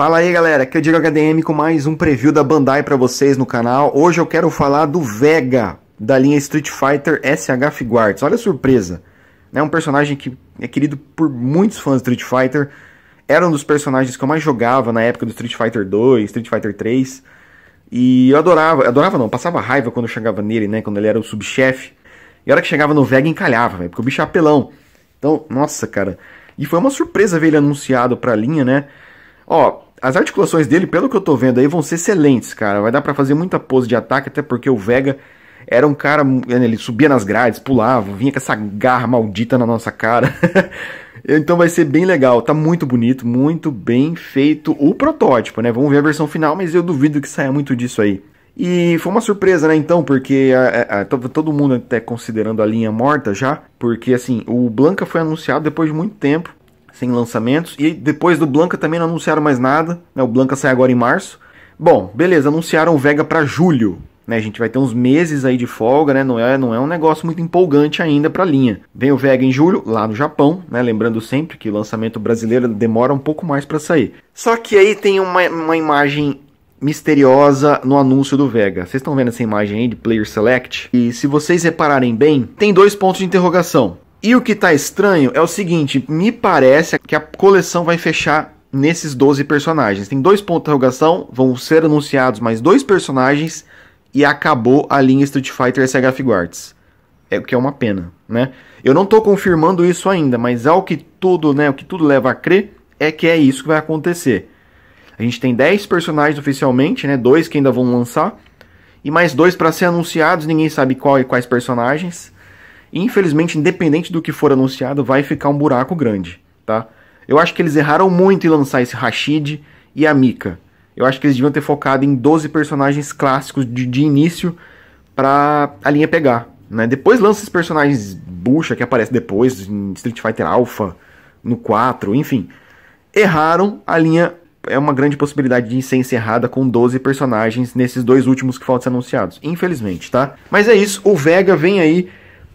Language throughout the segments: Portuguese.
Fala aí galera, aqui é o Diego HDM com mais um preview da Bandai para vocês no canal. Hoje eu quero falar do Vega, da linha Street Fighter SH Figuarts. Olha a surpresa, é um personagem que é querido por muitos fãs do Street Fighter. Era um dos personagens que eu mais jogava na época do Street Fighter 2, Street Fighter 3. E eu adorava, adorava não, passava raiva quando eu chegava nele, né, quando ele era o subchefe. E a hora que chegava no Vega encalhava, véio, porque o bicho é apelão. Então, nossa, cara. E foi uma surpresa ver ele anunciado pra linha, né? Ó, as articulações dele, pelo que eu tô vendo aí, vão ser excelentes, cara. Vai dar para fazer muita pose de ataque, até porque o Vega era um cara. Né, ele subia nas grades, pulava, vinha com essa garra maldita na nossa cara. então vai ser bem legal. Tá muito bonito, muito bem feito o protótipo, né? Vamos ver a versão final, mas eu duvido que saia muito disso aí. E foi uma surpresa, né? Então, porque a, a, todo mundo até considerando a linha morta já, porque assim, o Blanca foi anunciado depois de muito tempo sem lançamentos. E depois do Blanca também não anunciaram mais nada. Né? O Blanca sai agora em março. Bom, beleza, anunciaram o Vega para julho. Né? A gente vai ter uns meses aí de folga, né? Não é, não é um negócio muito empolgante ainda para a linha. Vem o Vega em julho, lá no Japão, né? Lembrando sempre que o lançamento brasileiro demora um pouco mais para sair. Só que aí tem uma, uma imagem misteriosa no anúncio do Vega. Vocês estão vendo essa imagem aí de Player Select? E se vocês repararem bem, tem dois pontos de interrogação. E o que tá estranho é o seguinte: me parece que a coleção vai fechar nesses 12 personagens. Tem dois pontos de interrogação, vão ser anunciados mais dois personagens e acabou a linha Street Fighter SH Guards. É o que é uma pena, né? Eu não tô confirmando isso ainda, mas ao que tudo, né, o que tudo leva a crer é que é isso que vai acontecer. A gente tem 10 personagens oficialmente, né? Dois que ainda vão lançar e mais dois para ser anunciados, ninguém sabe qual e quais personagens infelizmente, independente do que for anunciado, vai ficar um buraco grande, tá? Eu acho que eles erraram muito em lançar esse Rashid e a Mika. Eu acho que eles deviam ter focado em 12 personagens clássicos de, de início para a linha pegar, né? Depois lança esses personagens bucha que aparece depois em Street Fighter Alpha, no 4, enfim. Erraram, a linha é uma grande possibilidade de ser encerrada com 12 personagens nesses dois últimos que faltam ser anunciados, infelizmente, tá? Mas é isso, o Vega vem aí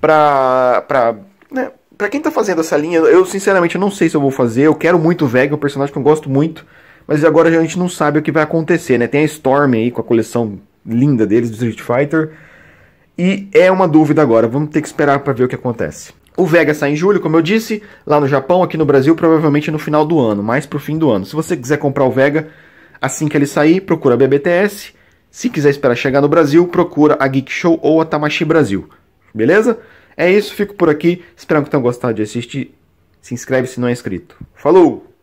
pra. pra né, Pra quem tá fazendo essa linha, eu sinceramente não sei se eu vou fazer. Eu quero muito o Vega, é um personagem que eu gosto muito. Mas agora a gente não sabe o que vai acontecer, né? Tem a Storm aí com a coleção linda deles do Street Fighter. E é uma dúvida agora, vamos ter que esperar para ver o que acontece. O Vega sai em julho, como eu disse, lá no Japão, aqui no Brasil, provavelmente no final do ano, mais pro fim do ano. Se você quiser comprar o Vega assim que ele sair, procura a BBTS. Se quiser esperar chegar no Brasil, procura a Geek Show ou a Tamashi Brasil. Beleza? É isso, fico por aqui. Espero que tenham gostado de assistir. Se inscreve se não é inscrito. Falou!